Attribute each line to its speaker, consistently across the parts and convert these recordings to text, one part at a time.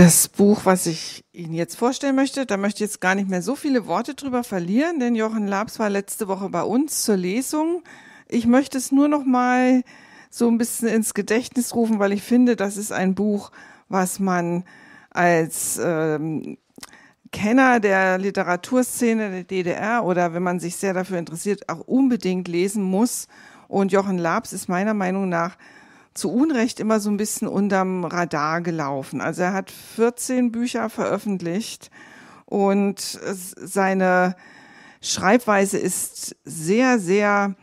Speaker 1: Das Buch, was ich Ihnen jetzt vorstellen möchte, da möchte ich jetzt gar nicht mehr so viele Worte drüber verlieren, denn Jochen Labs war letzte Woche bei uns zur Lesung. Ich möchte es nur noch mal so ein bisschen ins Gedächtnis rufen, weil ich finde, das ist ein Buch, was man als ähm, Kenner der Literaturszene der DDR oder wenn man sich sehr dafür interessiert, auch unbedingt lesen muss. Und Jochen Labs ist meiner Meinung nach zu Unrecht immer so ein bisschen unterm Radar gelaufen. Also er hat 14 Bücher veröffentlicht und seine Schreibweise ist sehr, sehr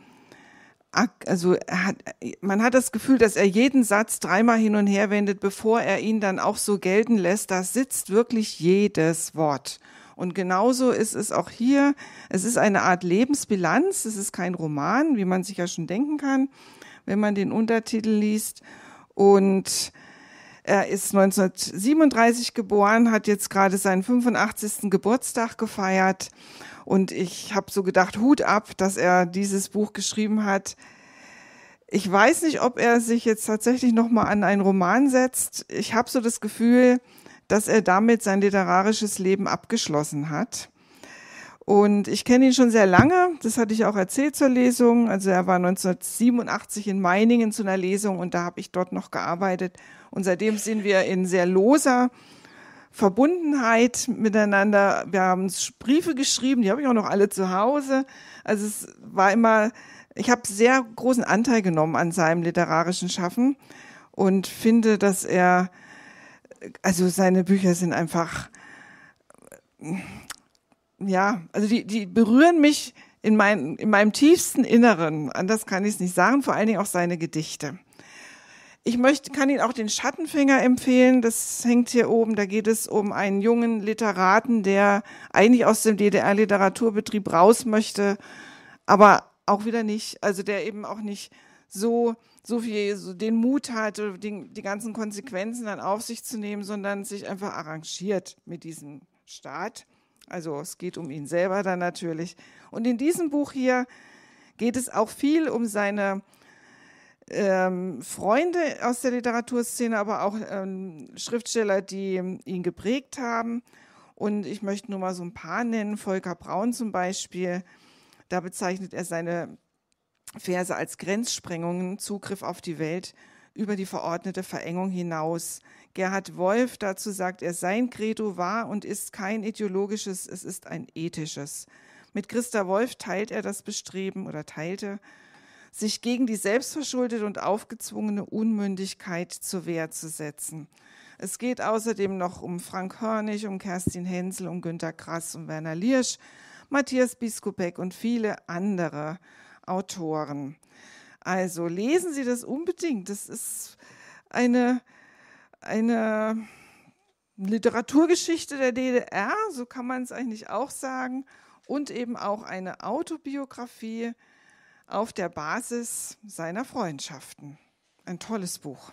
Speaker 1: also hat, man hat das Gefühl, dass er jeden Satz dreimal hin und her wendet, bevor er ihn dann auch so gelten lässt. Da sitzt wirklich jedes Wort. Und genauso ist es auch hier. Es ist eine Art Lebensbilanz. Es ist kein Roman, wie man sich ja schon denken kann, wenn man den Untertitel liest. Und er ist 1937 geboren, hat jetzt gerade seinen 85. Geburtstag gefeiert. Und ich habe so gedacht, Hut ab, dass er dieses Buch geschrieben hat. Ich weiß nicht, ob er sich jetzt tatsächlich noch mal an einen Roman setzt. Ich habe so das Gefühl, dass er damit sein literarisches Leben abgeschlossen hat. Und ich kenne ihn schon sehr lange, das hatte ich auch erzählt zur Lesung. Also er war 1987 in Meiningen zu einer Lesung und da habe ich dort noch gearbeitet. Und seitdem sind wir in sehr loser Verbundenheit miteinander. Wir haben Briefe geschrieben, die habe ich auch noch alle zu Hause. Also es war immer, ich habe sehr großen Anteil genommen an seinem literarischen Schaffen und finde, dass er also seine Bücher sind einfach, ja, also die, die berühren mich in, mein, in meinem tiefsten Inneren. Anders kann ich es nicht sagen, vor allen Dingen auch seine Gedichte. Ich möchte, kann Ihnen auch den Schattenfinger empfehlen. Das hängt hier oben. Da geht es um einen jungen Literaten, der eigentlich aus dem DDR-Literaturbetrieb raus möchte, aber auch wieder nicht. Also der eben auch nicht so, so viel, so den Mut hatte, die, die ganzen Konsequenzen dann auf sich zu nehmen, sondern sich einfach arrangiert mit diesem Staat. Also es geht um ihn selber dann natürlich. Und in diesem Buch hier geht es auch viel um seine ähm, Freunde aus der Literaturszene, aber auch ähm, Schriftsteller, die ihn geprägt haben. Und ich möchte nur mal so ein paar nennen. Volker Braun zum Beispiel. Da bezeichnet er seine Verse als Grenzsprengungen Zugriff auf die Welt über die verordnete Verengung hinaus. Gerhard Wolf dazu sagt er, sein Credo war und ist kein ideologisches, es ist ein ethisches. Mit Christa Wolf teilt er das Bestreben oder teilte, sich gegen die selbstverschuldete und aufgezwungene Unmündigkeit zur Wehr zu setzen. Es geht außerdem noch um Frank Hörnig, um Kerstin Hensel, um Günter Krass, um Werner Liersch, Matthias Biskupek und viele andere. Autoren. Also lesen Sie das unbedingt. Das ist eine, eine Literaturgeschichte der DDR, so kann man es eigentlich auch sagen, und eben auch eine Autobiografie auf der Basis seiner Freundschaften. Ein tolles Buch.